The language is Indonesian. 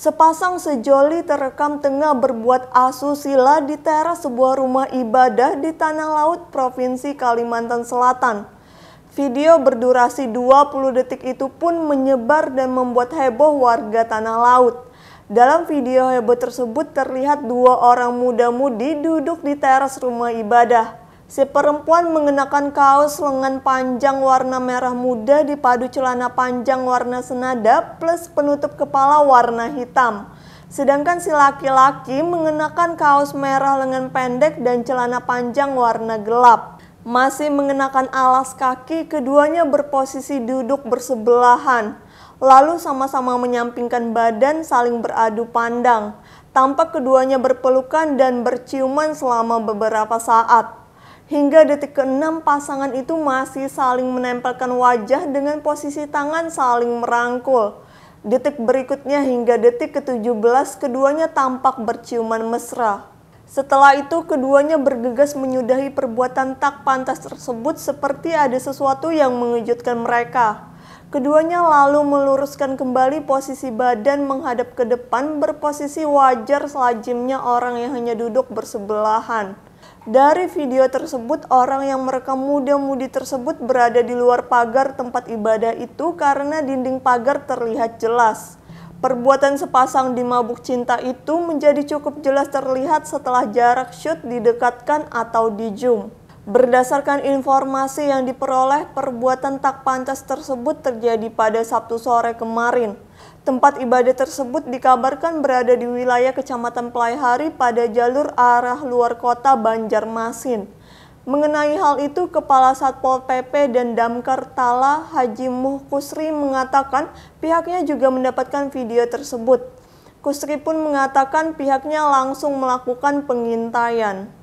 Sepasang sejoli terekam tengah berbuat asusila di teras sebuah rumah ibadah di Tanah Laut, Provinsi Kalimantan Selatan. Video berdurasi 20 detik itu pun menyebar dan membuat heboh warga Tanah Laut. Dalam video heboh tersebut terlihat dua orang muda-mudi duduk di teras rumah ibadah. Si perempuan mengenakan kaos lengan panjang warna merah muda dipadu celana panjang warna senada plus penutup kepala warna hitam. Sedangkan si laki-laki mengenakan kaos merah lengan pendek dan celana panjang warna gelap. Masih mengenakan alas kaki, keduanya berposisi duduk bersebelahan. Lalu sama-sama menyampingkan badan saling beradu pandang. Tampak keduanya berpelukan dan berciuman selama beberapa saat. Hingga detik ke-6 pasangan itu masih saling menempelkan wajah dengan posisi tangan saling merangkul. Detik berikutnya hingga detik ke-17 keduanya tampak berciuman mesra. Setelah itu keduanya bergegas menyudahi perbuatan tak pantas tersebut seperti ada sesuatu yang mengejutkan mereka. Keduanya lalu meluruskan kembali posisi badan menghadap ke depan berposisi wajar selajimnya orang yang hanya duduk bersebelahan. Dari video tersebut, orang yang merekam muda-mudi tersebut berada di luar pagar tempat ibadah itu karena dinding pagar terlihat jelas. Perbuatan sepasang di mabuk cinta itu menjadi cukup jelas terlihat setelah jarak shoot didekatkan atau di zoom. Berdasarkan informasi yang diperoleh, perbuatan tak pantas tersebut terjadi pada Sabtu sore kemarin. Tempat ibadah tersebut dikabarkan berada di wilayah Kecamatan Pelaihari pada jalur arah luar kota Banjarmasin. Mengenai hal itu, Kepala Satpol PP dan Damkar Tala Haji Muh Kusri mengatakan pihaknya juga mendapatkan video tersebut. Kusri pun mengatakan pihaknya langsung melakukan pengintaian.